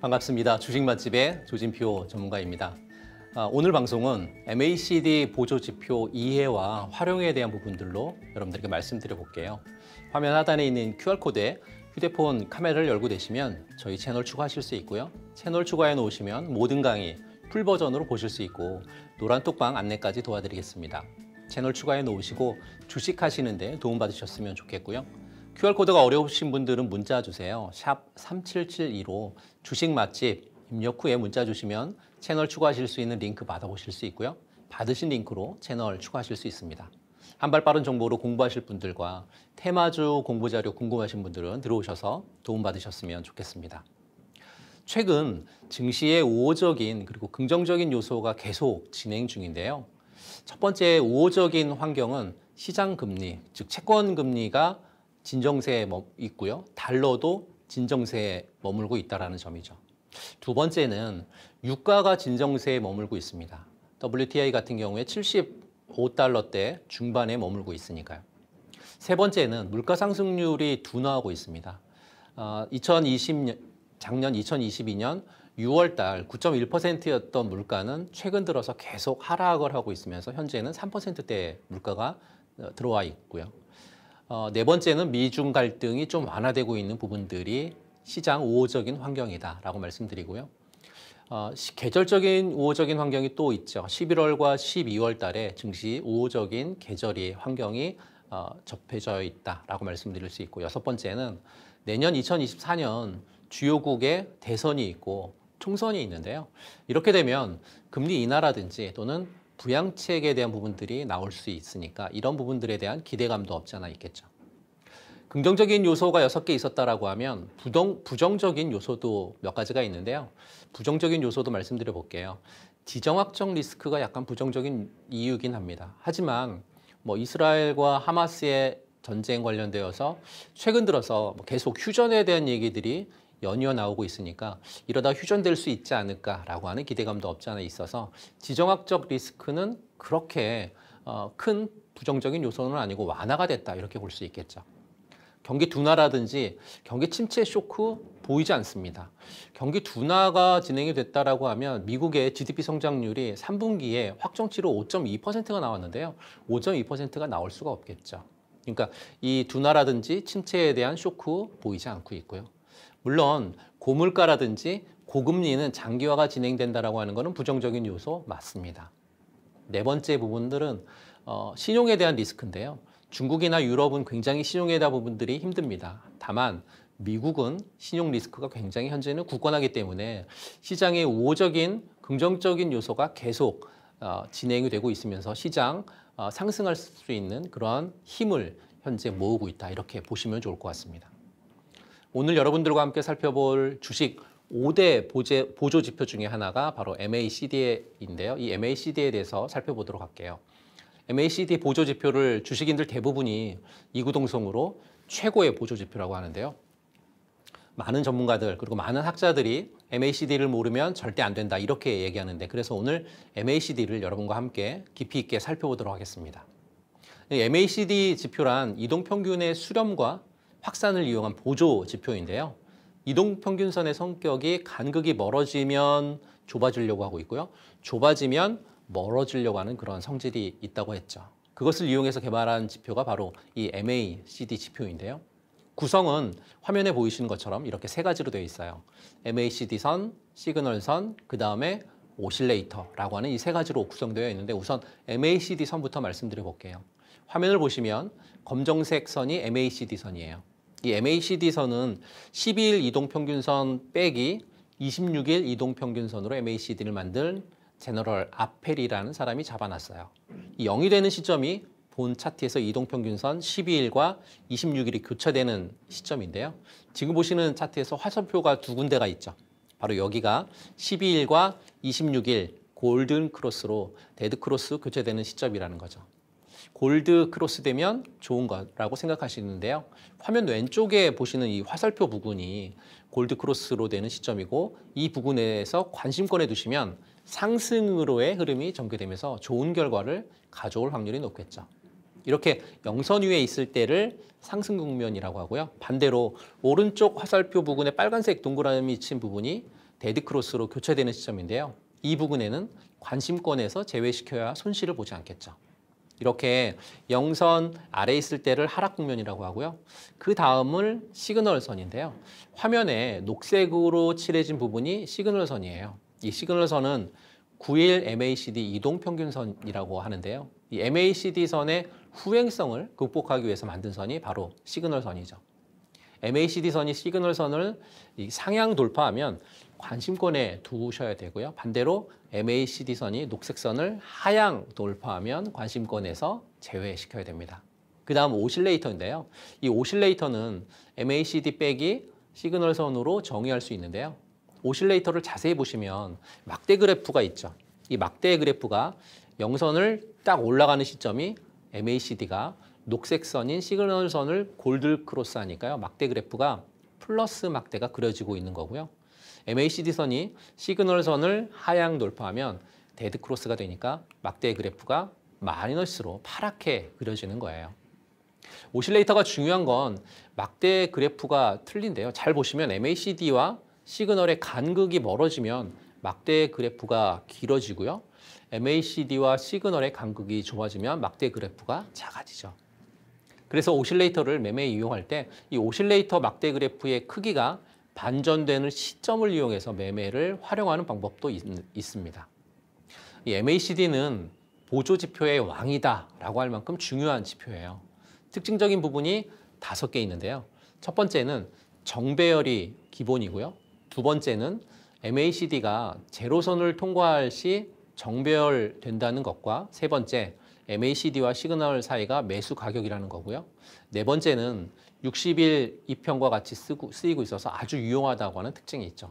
반갑습니다. 주식 맛집의 조진표 전문가입니다. 아, 오늘 방송은 MACD 보조 지표 이해와 활용에 대한 부분들로 여러분들에게 말씀드려 볼게요. 화면 하단에 있는 QR코드에 휴대폰 카메라를 열고 되시면 저희 채널 추가하실 수 있고요. 채널 추가해 놓으시면 모든 강의 풀 버전으로 보실 수 있고 노란 톡방 안내까지 도와드리겠습니다. 채널 추가해 놓으시고 주식하시는데 도움받으셨으면 좋겠고요. QR코드가 어려우신 분들은 문자 주세요. 샵 3772로 주식 맛집 입력 후에 문자 주시면 채널 추가하실 수 있는 링크 받아보실 수 있고요. 받으신 링크로 채널 추가하실 수 있습니다. 한발 빠른 정보로 공부하실 분들과 테마주 공부 자료 궁금하신 분들은 들어오셔서 도움받으셨으면 좋겠습니다. 최근 증시의 우호적인 그리고 긍정적인 요소가 계속 진행 중인데요. 첫 번째 우호적인 환경은 시장 금리, 즉 채권 금리가 진정세에 있고요. 달러도 진정세에 머물고 있다는 점이죠. 두 번째는 유가가 진정세에 머물고 있습니다. WTI 같은 경우에 75달러대 중반에 머물고 있으니까요. 세 번째는 물가 상승률이 둔화하고 있습니다. 2020년, 아, 작년 2022년 6월 달 9.1%였던 물가는 최근 들어서 계속 하락을 하고 있으면서 현재는 3%대 물가가 어, 들어와 있고요. 어, 네 번째는 미중 갈등이 좀 완화되고 있는 부분들이 시장 우호적인 환경이다라고 말씀드리고요. 어, 계절적인 우호적인 환경이 또 있죠. 11월과 12월 달에 증시 우호적인 계절이 환경이 어, 접해져 있다라고 말씀드릴 수 있고 여섯 번째는 내년 2024년 주요국의 대선이 있고 총선이 있는데요. 이렇게 되면 금리 인하라든지 또는 부양책에 대한 부분들이 나올 수 있으니까 이런 부분들에 대한 기대감도 없지 않아 있겠죠. 긍정적인 요소가 여섯 개 있었다라고 하면 부동, 부정적인 요소도 몇 가지가 있는데요. 부정적인 요소도 말씀드려 볼게요. 지정학적 리스크가 약간 부정적인 이유긴 합니다. 하지만 뭐 이스라엘과 하마스의 전쟁 관련되어서 최근 들어서 뭐 계속 휴전에 대한 얘기들이 연이어 나오고 있으니까 이러다 휴전될 수 있지 않을까라고 하는 기대감도 없지 않아 있어서 지정학적 리스크는 그렇게 어, 큰 부정적인 요소는 아니고 완화가 됐다 이렇게 볼 수 있겠죠. 경기 둔화라든지 경기 침체 쇼크 보이지 않습니다. 경기 둔화가 진행이 됐다라고 하면 미국의 GDP 성장률이 3분기에 확정치로 5.2%가 나왔는데요. 5.2%가 나올 수가 없겠죠. 그러니까 이 둔화라든지 침체에 대한 쇼크 보이지 않고 있고요. 물론 고물가라든지 고금리는 장기화가 진행된다라고 하는 것은 부정적인 요소 맞습니다. 네 번째 부분들은 어, 신용에 대한 리스크인데요. 중국이나 유럽은 굉장히 신용에 대한 부분들이 힘듭니다. 다만 미국은 신용 리스크가 굉장히 현재는 굳건하기 때문에 시장의 우호적인 긍정적인 요소가 계속 어, 진행이 되고 있으면서 시장 어, 상승할 수 있는 그러한 힘을 현재 모으고 있다 이렇게 보시면 좋을 것 같습니다. 오늘 여러분들과 함께 살펴볼 주식 5대 보제, 보조 지표 중에 하나가 바로 MACD인데요. 이 MACD에 대해서 살펴보도록 할게요. MACD 보조 지표를 주식인들 대부분이 이구동성으로 최고의 보조 지표라고 하는데요. 많은 전문가들 그리고 많은 학자들이 MACD를 모르면 절대 안 된다 이렇게 얘기하는데 그래서 오늘 MACD를 여러분과 함께 깊이 있게 살펴보도록 하겠습니다. MACD 지표란 이동평균의 수렴과 확산을 이용한 보조 지표인데요. 이동평균선의 성격이 간극이 멀어지면 좁아지려고 하고 있고요. 좁아지면 멀어지려고 하는 그런 성질이 있다고 했죠. 그것을 이용해서 개발한 지표가 바로 이 MACD 지표인데요. 구성은 화면에 보이시는 것처럼 이렇게 세 가지로 되어 있어요. MACD선, 시그널선, 그 다음에 오실레이터라고 하는 이 세 가지로 구성되어 있는데 우선 MACD선부터 말씀드려 볼게요. 화면을 보시면 검정색 선이 MACD 선이에요. 이 MACD 선은 12일 이동평균선 빼기 26일 이동평균선으로 MACD를 만든 제너럴 아펠이라는 사람이 잡아놨어요. 이 0이 되는 시점이 본 차트에서 이동평균선 12일과 26일이 교차되는 시점인데요. 지금 보시는 차트에서 화살표가 두 군데가 있죠. 바로 여기가 12일과 26일 골든 크로스로 데드 크로스 교체되는 시점이라는 거죠. 골드 크로스 되면 좋은 거라고 생각하시는데요. 화면 왼쪽에 보시는 이 화살표 부분이 골드 크로스로 되는 시점이고 이 부분에서 관심권에 두시면 상승으로의 흐름이 전개되면서 좋은 결과를 가져올 확률이 높겠죠. 이렇게 영선 위에 있을 때를 상승 국면이라고 하고요. 반대로 오른쪽 화살표 부분에 빨간색 동그라미 친 부분이 데드 크로스로 교체되는 시점인데요. 이 부분에는 관심권에서 제외시켜야 손실을 보지 않겠죠. 이렇게 영선 아래 있을 때를 하락 국면이라고 하고요. 그 다음을 시그널선인데요. 화면에 녹색으로 칠해진 부분이 시그널선이에요. 이 시그널선은 9일 MACD 이동평균선이라고 하는데요. 이 MACD선의 후행성을 극복하기 위해서 만든 선이 바로 시그널선이죠. MACD선이 시그널선을 상향 돌파하면 관심권에 두셔야 되고요. 반대로 MACD 선이 녹색 선을 하향 돌파하면 관심권에서 제외시켜야 됩니다. 그 다음 오실레이터인데요. 이 오실레이터는 MACD 빼기 시그널 선으로 정의할 수 있는데요. 오실레이터를 자세히 보시면 막대 그래프가 있죠. 이 막대 그래프가 영선을 딱 올라가는 시점이 MACD가 녹색 선인 시그널 선을 골드 크로스 하니까요. 막대 그래프가 플러스 막대가 그려지고 있는 거고요. MACD 선이 시그널 선을 하향 돌파하면 데드 크로스가 되니까 막대 그래프가 마이너스로 파랗게 그려지는 거예요. 오실레이터가 중요한 건 막대 그래프가 틀린데요. 잘 보시면 MACD와 시그널의 간극이 멀어지면 막대 그래프가 길어지고요. MACD와 시그널의 간극이 좁아지면 막대 그래프가 작아지죠. 그래서 오실레이터를 매매 이용할 때 이 오실레이터 막대 그래프의 크기가 반전되는 시점을 이용해서 매매를 활용하는 방법도 있, 있습니다. 이 MACD는 보조 지표의 왕이다라고 할 만큼 중요한 지표예요. 특징적인 부분이 다섯 개 있는데요. 첫 번째는 정배열이 기본이고요. 두 번째는 MACD가 제로선을 통과할 시 정배열 된다는 것과 세 번째 MACD와 시그널 사이가 매수 가격이라는 거고요. 네 번째는 60일 2편과 같이 쓰고, 쓰이고 있어서 아주 유용하다고 하는 특징이 있죠.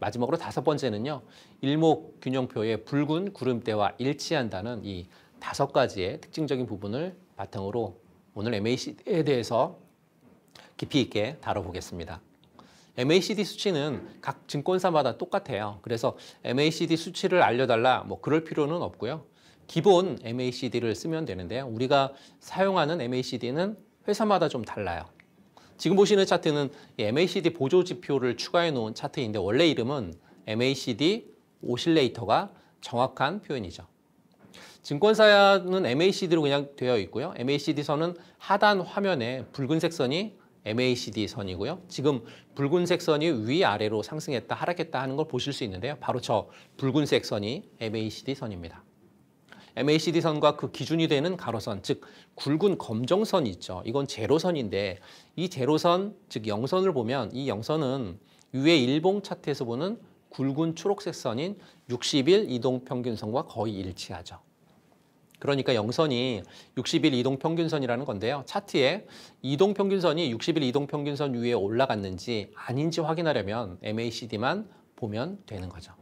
마지막으로 다섯 번째는요. 일목 균형표의 붉은 구름대와 일치한다는 이 다섯 가지의 특징적인 부분을 바탕으로 오늘 MACD에 대해서 깊이 있게 다뤄보겠습니다. MACD 수치는 각 증권사마다 똑같아요. 그래서 MACD 수치를 알려달라 뭐 그럴 필요는 없고요. 기본 MACD를 쓰면 되는데요. 우리가 사용하는 MACD는 회사마다 좀 달라요. 지금 보시는 차트는 MACD 보조 지표를 추가해 놓은 차트인데 원래 이름은 MACD 오실레이터가 정확한 표현이죠. 증권사는 MACD로 그냥 되어 있고요. MACD 선은 하단 화면에 붉은색 선이 MACD 선이고요. 지금 붉은색 선이 위아래로 상승했다 하락했다 하는 걸 보실 수 있는데요. 바로 저 붉은색 선이 MACD 선입니다. MACD 선과 그 기준이 되는 가로선, 즉 굵은 검정선이 있죠. 이건 제로선인데 이 제로선, 즉 영선을 보면 이 영선은 위에 일봉 차트에서 보는 굵은 초록색 선인 60일 이동 평균선과 거의 일치하죠. 그러니까 영선이 60일 이동 평균선이라는 건데요. 차트에 이동 평균선이 60일 이동 평균선 위에 올라갔는지 아닌지 확인하려면 MACD만 보면 되는 거죠.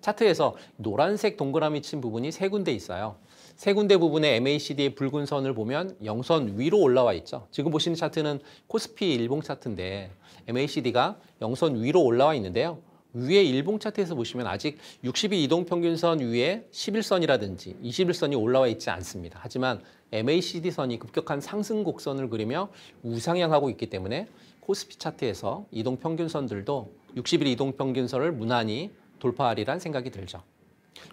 차트에서 노란색 동그라미 친 부분이 세 군데 있어요. 세 군데 부분의 MACD의 붉은 선을 보면 0선 위로 올라와 있죠. 지금 보시는 차트는 코스피 일봉 차트인데 MACD가 0선 위로 올라와 있는데요. 위에 일봉 차트에서 보시면 아직 60일 이동 평균선 위에 11선이라든지 21선이 올라와 있지 않습니다. 하지만 MACD 선이 급격한 상승 곡선을 그리며 우상향하고 있기 때문에 코스피 차트에서 이동 평균선들도 60일 이동 평균선을 무난히 돌파하리란 생각이 들죠.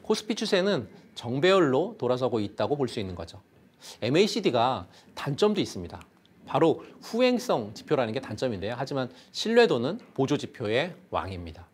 코스피 추세는 정배열로 돌아서고 있다고 볼 수 있는 거죠. MACD가 단점도 있습니다. 바로 후행성 지표라는 게 단점인데요. 하지만 신뢰도는 보조 지표의 왕입니다.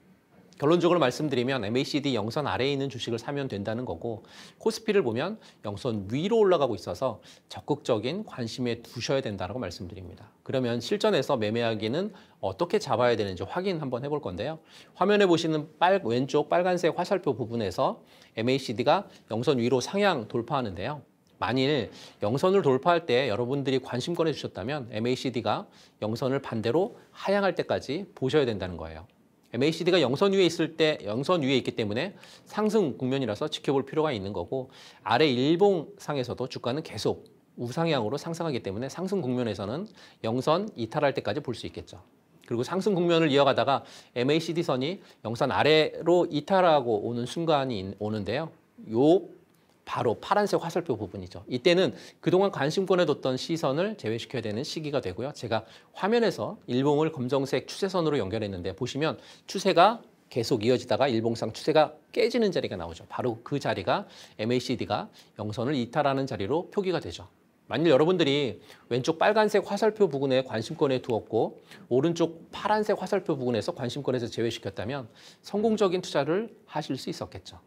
결론적으로 말씀드리면 MACD 영선 아래에 있는 주식을 사면 된다는 거고 코스피를 보면 영선 위로 올라가고 있어서 적극적인 관심에 두셔야 된다고 말씀드립니다. 그러면 실전에서 매매하기는 어떻게 잡아야 되는지 확인 한번 해볼 건데요. 화면에 보시는 빨, 왼쪽 빨간색 화살표 부분에서 MACD가 영선 위로 상향 돌파하는데요. 만일 영선을 돌파할 때 여러분들이 관심 꺼내주셨다면 MACD가 영선을 반대로 하향할 때까지 보셔야 된다는 거예요. MACD가 영선 위에 있을 때 영선 위에 있기 때문에 상승 국면이라서 지켜볼 필요가 있는 거고 아래 일봉상에서도 주가는 계속 우상향으로 상승하기 때문에 상승 국면에서는 영선 이탈할 때까지 볼 수 있겠죠. 그리고 상승 국면을 이어가다가 MACD 선이 영선 아래로 이탈하고 오는 순간이 오는데요. 요 바로 파란색 화살표 부분이죠. 이때는 그동안 관심권에 뒀던 시선을 제외시켜야 되는 시기가 되고요. 제가 화면에서 일봉을 검정색 추세선으로 연결했는데 보시면 추세가 계속 이어지다가 일봉상 추세가 깨지는 자리가 나오죠. 바로 그 자리가 MACD가 영선을 이탈하는 자리로 표기가 되죠. 만일 여러분들이 왼쪽 빨간색 화살표 부근에 관심권에 두었고 오른쪽 파란색 화살표 부근에서 관심권에서 제외시켰다면 성공적인 투자를 하실 수 있었겠죠.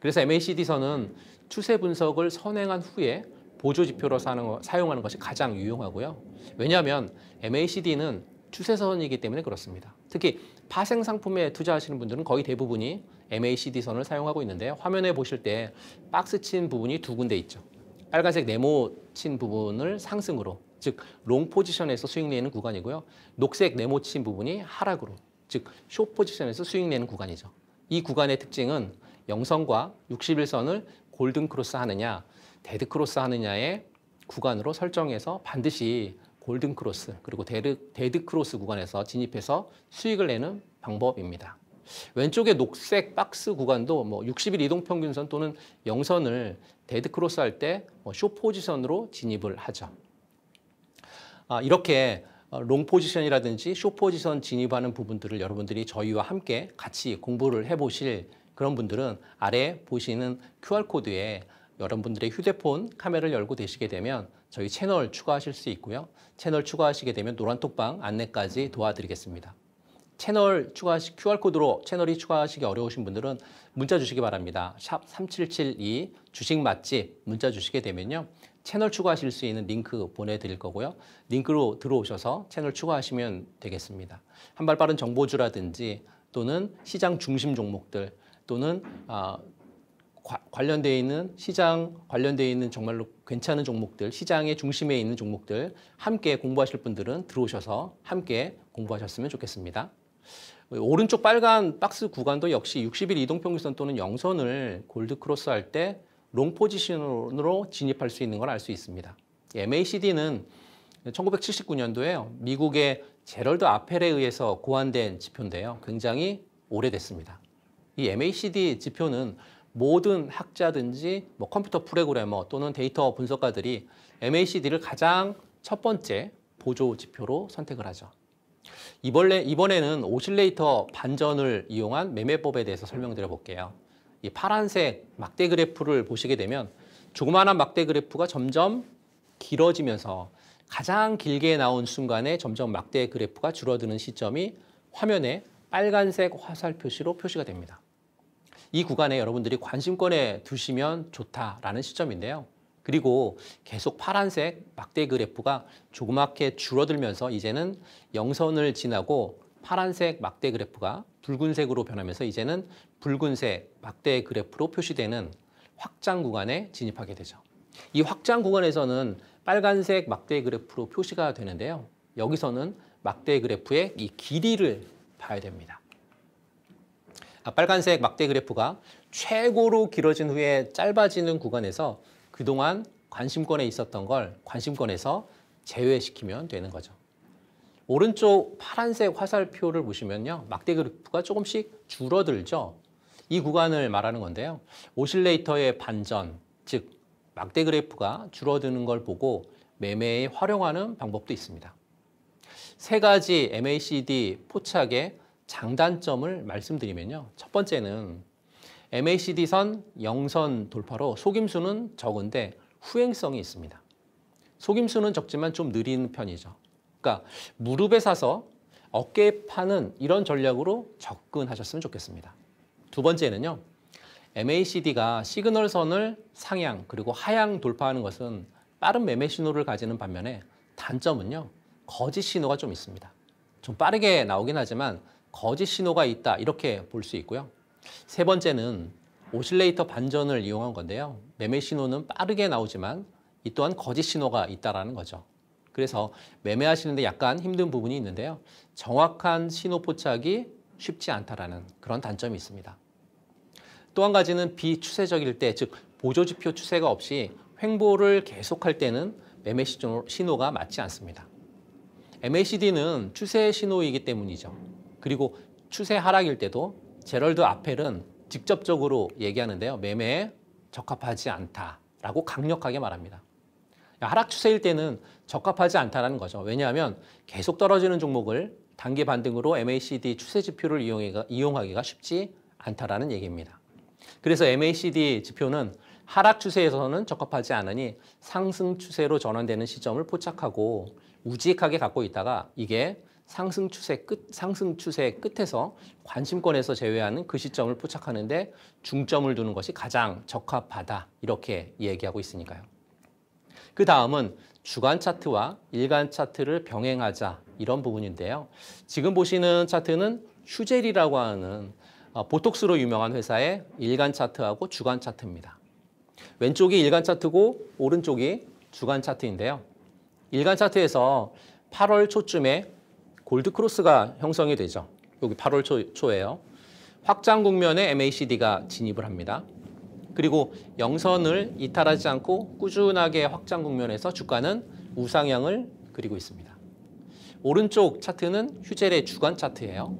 그래서 MACD선은 추세 분석을 선행한 후에 보조지표로 사용하는 것이 가장 유용하고요. 왜냐하면 MACD는 추세선이기 때문에 그렇습니다. 특히 파생 상품에 투자하시는 분들은 거의 대부분이 MACD선을 사용하고 있는데 화면에 보실 때 박스 친 부분이 두 군데 있죠. 빨간색 네모 친 부분을 상승으로 즉 롱 포지션에서 수익 내는 구간이고요. 녹색 네모 친 부분이 하락으로 즉 숏 포지션에서 수익 내는 구간이죠. 이 구간의 특징은 영선과 61선을 골든 크로스 하느냐 데드 크로스 하느냐의 구간으로 설정해서 반드시 골든 크로스 그리고 데드, 데드 크로스 구간에서 진입해서 수익을 내는 방법입니다. 왼쪽의 녹색 박스 구간도 뭐 60일 이동 평균선 또는 영선을 데드 크로스 할때쇼 뭐 포지션으로 진입을 하죠. 아, 이렇게 어, 롱 포지션이라든지 쇼 포지션 진입하는 부분들을 여러분들이 저희와 함께 같이 공부를 해보실 그런 분들은 아래 보시는 QR코드에 여러분들의 휴대폰 카메라를 열고 되시게 되면 저희 채널 추가하실 수 있고요. 채널 추가하시게 되면 노란톡방 안내까지 도와드리겠습니다. 채널 추가하시 QR코드로 채널이 추가하시기 어려우신 분들은 문자 주시기 바랍니다. 샵 3772 주식 맛집 문자 주시게 되면요. 채널 추가하실 수 있는 링크 보내드릴 거고요. 링크로 들어오셔서 채널 추가하시면 되겠습니다. 한발 빠른 정보주라든지 또는 시장 중심 종목들 또는 아, 관련되어 있는 시장 관련되어 있는 정말로 괜찮은 종목들 시장의 중심에 있는 종목들 함께 공부하실 분들은 들어오셔서 함께 공부하셨으면 좋겠습니다. 오른쪽 빨간 박스 구간도 역시 60일 이동평균선 또는 영선을 골드크로스 할 때 롱 포지션으로 진입할 수 있는 걸 알 수 있습니다. MACD는 1 9 7 9년도에 미국의 제럴드 아펠에 의해서 고안된 지표인데요. 굉장히 오래됐습니다. 이 MACD 지표는 모든 학자든지 뭐 컴퓨터 프로그래머 또는 데이터 분석가들이 MACD를 가장 첫 번째 보조 지표로 선택을 하죠. 이번에, 이번에는 오실레이터 반전을 이용한 매매법에 대해서 설명드려 볼게요. 이 파란색 막대 그래프를 보시게 되면 조그마한 막대 그래프가 점점 길어지면서 가장 길게 나온 순간에 점점 막대 그래프가 줄어드는 시점이 화면에 빨간색 화살 표시로 표시가 됩니다. 이 구간에 여러분들이 관심권에 두시면 좋다라는 시점인데요. 그리고 계속 파란색 막대 그래프가 조그맣게 줄어들면서 이제는 영선을 지나고 파란색 막대 그래프가 붉은색으로 변하면서 이제는 붉은색 막대 그래프로 표시되는 확장 구간에 진입하게 되죠. 이 확장 구간에서는 빨간색 막대 그래프로 표시가 되는데요. 여기서는 막대 그래프의 이 길이를 봐야 됩니다. 아, 빨간색 막대 그래프가 최고로 길어진 후에 짧아지는 구간에서 그동안 관심권에 있었던 걸 관심권에서 제외시키면 되는 거죠. 오른쪽 파란색 화살표를 보시면요. 막대 그래프가 조금씩 줄어들죠. 이 구간을 말하는 건데요. 오실레이터의 반전, 즉 막대 그래프가 줄어드는 걸 보고 매매에 활용하는 방법도 있습니다. 세 가지 MACD 포착에 장단점을 말씀드리면요. 첫 번째는 MACD선 영선 돌파로 속임수는 적은데 후행성이 있습니다. 속임수는 적지만 좀 느린 편이죠. 그러니까 무릎에 사서 어깨에 파는 이런 전략으로 접근하셨으면 좋겠습니다. 두 번째는요. MACD가 시그널선을 상향 그리고 하향 돌파하는 것은 빠른 매매 신호를 가지는 반면에 단점은요. 거짓 신호가 좀 있습니다. 좀 빠르게 나오긴 하지만 거짓 신호가 있다 이렇게 볼 수 있고요. 세 번째는 오실레이터 반전을 이용한 건데요. 매매 신호는 빠르게 나오지만 이 또한 거짓 신호가 있다라는 거죠. 그래서 매매하시는데 약간 힘든 부분이 있는데요. 정확한 신호 포착이 쉽지 않다라는 그런 단점이 있습니다. 또 한 가지는 비추세적일 때, 즉 보조지표 추세가 없이 횡보를 계속할 때는 매매 신호가 맞지 않습니다. MACD는 추세 신호이기 때문이죠. 그리고 추세 하락일 때도 제럴드 아펠은 직접적으로 얘기하는데요. 매매에 적합하지 않다라고 강력하게 말합니다. 하락 추세일 때는 적합하지 않다는 거죠. 왜냐하면 계속 떨어지는 종목을 단기 반등으로 MACD 추세 지표를 이용하기가 쉽지 않다라는 얘기입니다. 그래서 MACD 지표는 하락 추세에서는 적합하지 않으니 상승 추세로 전환되는 시점을 포착하고 우직하게 갖고 있다가 이게 상승 추세 끝 상승 추세 끝에서 관심권에서 제외하는 그 시점을 포착하는데 중점을 두는 것이 가장 적합하다 이렇게 얘기하고 있으니까요. 그 다음은 주간 차트와 일간 차트를 병행하자 이런 부분인데요. 지금 보시는 차트는 휴젤이라고 하는 어, 보톡스로 유명한 회사의 일간 차트하고 주간 차트입니다. 왼쪽이 일간 차트고 오른쪽이 주간 차트인데요. 일간 차트에서 8월 초쯤에 골드크로스가 형성이 되죠. 여기 8월 초, 초에요. 확장 국면에 MACD가 진입을 합니다. 그리고 영선을 이탈하지 않고 꾸준하게 확장 국면에서 주가는 우상향을 그리고 있습니다. 오른쪽 차트는 휴젤의 주간 차트예요.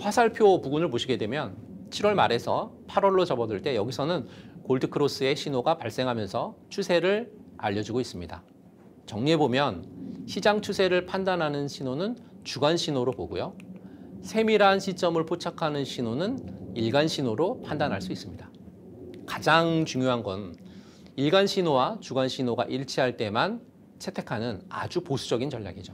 화살표 부분을 보시게 되면 7월 말에서 8월로 접어들 때 여기서는 골드크로스의 신호가 발생하면서 추세를 알려주고 있습니다. 정리해보면 시장 추세를 판단하는 신호는 주관 신호로 보고요. 세밀한 시점을 포착하는 신호는 일간 신호로 판단할 수 있습니다. 가장 중요한 건 일간 신호와 주관 신호가 일치할 때만 채택하는 아주 보수적인 전략이죠.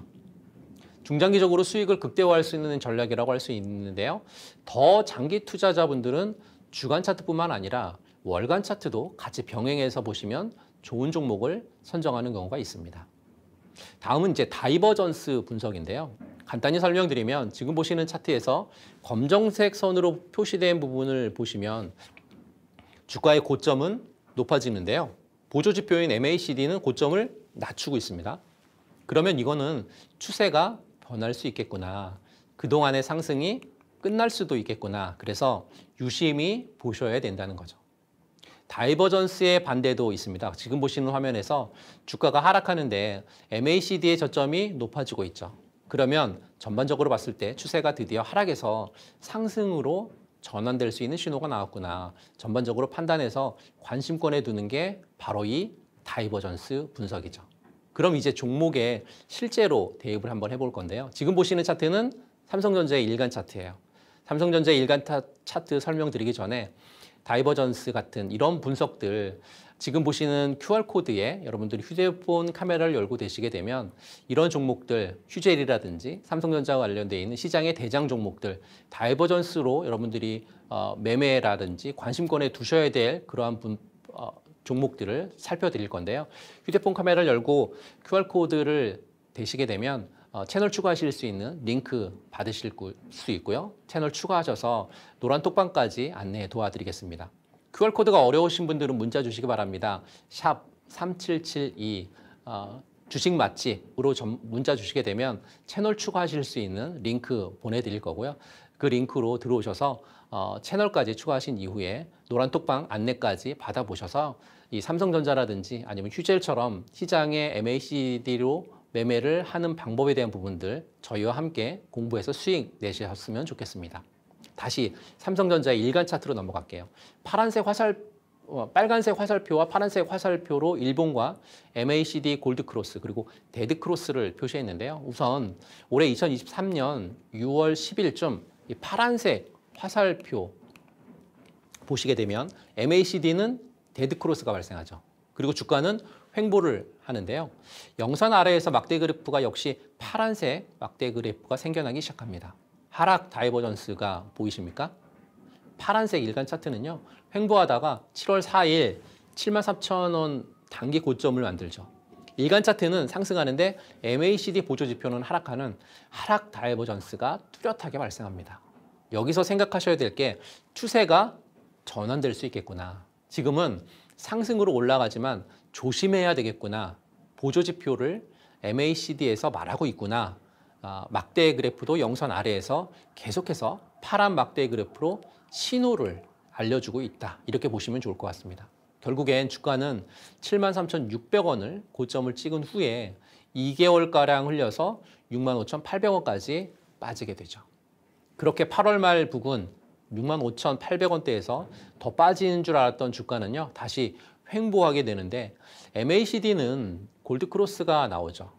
중장기적으로 수익을 극대화할 수 있는 전략이라고 할 수 있는데요. 더 장기 투자자분들은 주간 차트뿐만 아니라 월간 차트도 같이 병행해서 보시면 좋은 종목을 선정하는 경우가 있습니다. 다음은 이제 다이버전스 분석인데요. 간단히 설명드리면 지금 보시는 차트에서 검정색 선으로 표시된 부분을 보시면 주가의 고점은 높아지는데요. 보조지표인 MACD는 고점을 낮추고 있습니다. 그러면 이거는 추세가 변할 수 있겠구나. 그동안의 상승이 끝날 수도 있겠구나. 그래서 유심히 보셔야 된다는 거죠. 다이버전스의 반대도 있습니다. 지금 보시는 화면에서 주가가 하락하는데 MACD의 저점이 높아지고 있죠. 그러면 전반적으로 봤을 때 추세가 드디어 하락에서 상승으로 전환될 수 있는 신호가 나왔구나. 전반적으로 판단해서 관심권에 두는 게 바로 이 다이버전스 분석이죠. 그럼 이제 종목에 실제로 대입을 한번 해볼 건데요. 지금 보시는 차트는 삼성전자의 일간 차트예요. 삼성전자 일간 차트 설명드리기 전에 다이버전스 같은 이런 분석들 지금 보시는 QR코드에 여러분들이 휴대폰 카메라를 열고 되시게 되면 이런 종목들, 휴젤이라든지 삼성전자와 관련되어 있는 시장의 대장 종목들 다이버전스로 여러분들이 어, 매매라든지 관심권에 두셔야 될 그러한 분, 어, 종목들을 살펴드릴 건데요. 휴대폰 카메라를 열고 QR코드를 되시게 되면 어, 채널 추가하실 수 있는 링크 받으실 수 있고요. 채널 추가하셔서 노란 톡방까지 안내 도와드리겠습니다. QR 코드가 어려우신 분들은 문자 주시기 바랍니다. 샵 3772 어, 주식 맛집으로 점, 문자 주시게 되면 채널 추가하실 수 있는 링크 보내드릴 거고요. 그 링크로 들어오셔서 어, 채널까지 추가하신 이후에 노란 톡방 안내까지 받아보셔서 이 삼성전자라든지 아니면 휴젤처럼 시장의 MACD로 매매를 하는 방법에 대한 부분들 저희와 함께 공부해서 수익 내셨으면 좋겠습니다. 다시 삼성전자의 일간 차트로 넘어갈게요. 파란색 화살 어, 빨간색 화살표와 파란색 화살표로 일본과 MACD 골드크로스 그리고 데드크로스를 표시했는데요. 우선 올해 2023년 6월 10일쯤 이 파란색 화살표 보시게 되면 MACD는 데드크로스가 발생하죠. 그리고 주가는 횡보를 하는데요. 영선 아래에서 막대 그래프가 역시 파란색 막대 그래프가 생겨나기 시작합니다. 하락 다이버전스가 보이십니까? 파란색 일간 차트는요. 횡보하다가 7월 4일 73,000원 단기 고점을 만들죠. 일간 차트는 상승하는데 MACD 보조지표는 하락하는 하락 다이버전스가 뚜렷하게 발생합니다. 여기서 생각하셔야 될 게 추세가 전환될 수 있겠구나. 지금은 상승으로 올라가지만 조심해야 되겠구나. 보조지표를 MACD에서 말하고 있구나 아, 막대 그래프도 영선 아래에서 계속해서 파란 막대 그래프로 신호를 알려주고 있다. 이렇게 보시면 좋을 것 같습니다. 결국엔 주가는 73,600원을 고점을 찍은 후에 2개월가량 흘려서 65,800원까지 빠지게 되죠. 그렇게 8월 말 부근 65,800원대에서 더 빠지는 줄 알았던 주가는요. 다시 횡보하게 되는데 MACD는 골드크로스가 나오죠.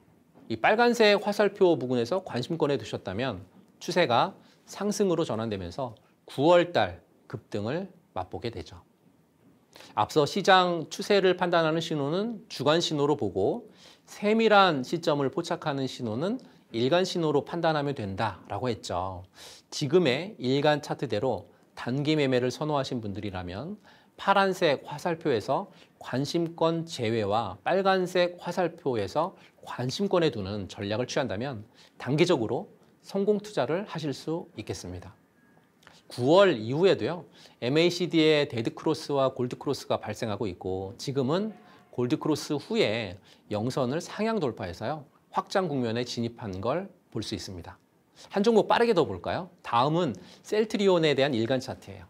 이 빨간색 화살표 부근에서 관심권에 두셨다면 추세가 상승으로 전환되면서 9월 달 급등을 맛보게 되죠. 앞서 시장 추세를 판단하는 신호는 주간 신호로 보고 세밀한 시점을 포착하는 신호는 일간 신호로 판단하면 된다라고 했죠. 지금의 일간 차트대로 단기 매매를 선호하신 분들이라면 파란색 화살표에서 관심권 제외와 빨간색 화살표에서 관심권에 두는 전략을 취한다면 단기적으로 성공 투자를 하실 수 있겠습니다. 9월 이후에도요. MACD의 데드크로스와 골드크로스가 발생하고 있고 지금은 골드크로스 후에 영선을 상향 돌파해서요. 확장 국면에 진입한 걸 볼 수 있습니다. 한 종목 빠르게 더 볼까요? 다음은 셀트리온에 대한 일간 차트예요.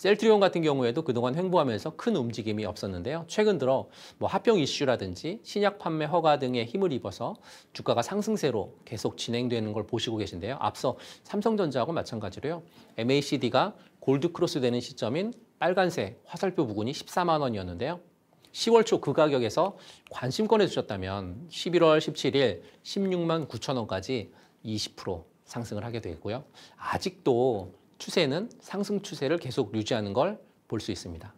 셀트리온 같은 경우에도 그동안 횡보하면서 큰 움직임이 없었는데요. 최근 들어 뭐 합병 이슈라든지 신약 판매 허가 등의 힘을 입어서 주가가 상승세로 계속 진행되는 걸 보시고 계신데요. 앞서 삼성전자하고 마찬가지로요. MACD가 골드 크로스 되는 시점인 빨간색 화살표 부근이 14만 원이었는데요. 10월 초 그 가격에서 관심권에 주셨다면 11월 17일 16만 9천 원까지 20% 상승을 하게 되고요. 아직도 추세는 상승 추세를 계속 유지하는 걸 볼 수 있습니다.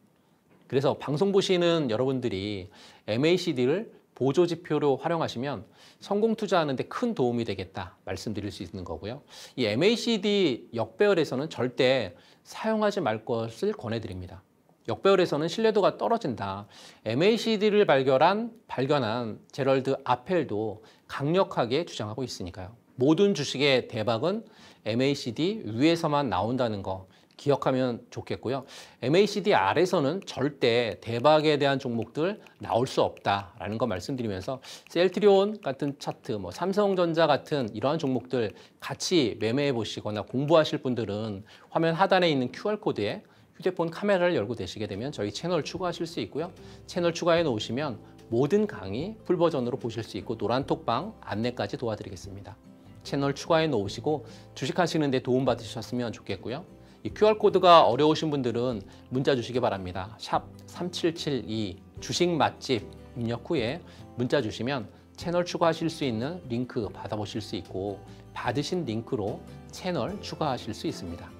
그래서 방송 보시는 여러분들이 MACD를 보조 지표로 활용하시면 성공 투자하는데 큰 도움이 되겠다 말씀드릴 수 있는 거고요. 이 MACD 역배열에서는 절대 사용하지 말 것을 권해드립니다. 역배열에서는 신뢰도가 떨어진다. MACD를 발견한, 발견한 제럴드 아펠도 강력하게 주장하고 있으니까요. 모든 주식의 대박은 MACD 위에서만 나온다는 거 기억하면 좋겠고요. MACD 아래서는 절대 대박에 대한 종목들 나올 수 없다라는 거 말씀드리면서 셀트리온 같은 차트, 뭐 삼성전자 같은 이러한 종목들 같이 매매해 보시거나 공부하실 분들은 화면 하단에 있는 QR코드에 휴대폰 카메라를 열고 되시게 되면 저희 채널 추가하실 수 있고요. 채널 추가해 놓으시면 모든 강의 풀버전으로 보실 수 있고 노란톡방 안내까지 도와드리겠습니다. 채널 추가해 놓으시고 주식하시는 데 도움 받으셨으면 좋겠고요. 이 QR코드가 어려우신 분들은 문자 주시기 바랍니다. 샵 3772 주식 맛집 입력 후에 문자 주시면 채널 추가하실 수 있는 링크 받아보실 수 있고 받으신 링크로 채널 추가하실 수 있습니다.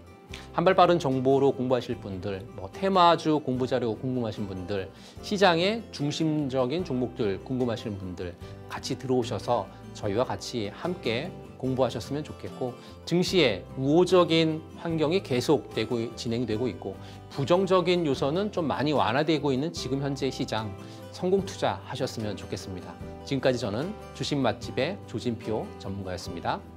한발 빠른 정보로 공부하실 분들, 뭐 테마주 공부 자료 궁금하신 분들, 시장의 중심적인 종목들 궁금하신 분들 같이 들어오셔서 저희와 같이 함께 공부하셨으면 좋겠고 증시에 우호적인 환경이 계속되고 진행되고 있고 부정적인 요소는 좀 많이 완화되고 있는 지금 현재 시장 성공 투자하셨으면 좋겠습니다. 지금까지 저는 주식 맛집의 조진표 전문가였습니다.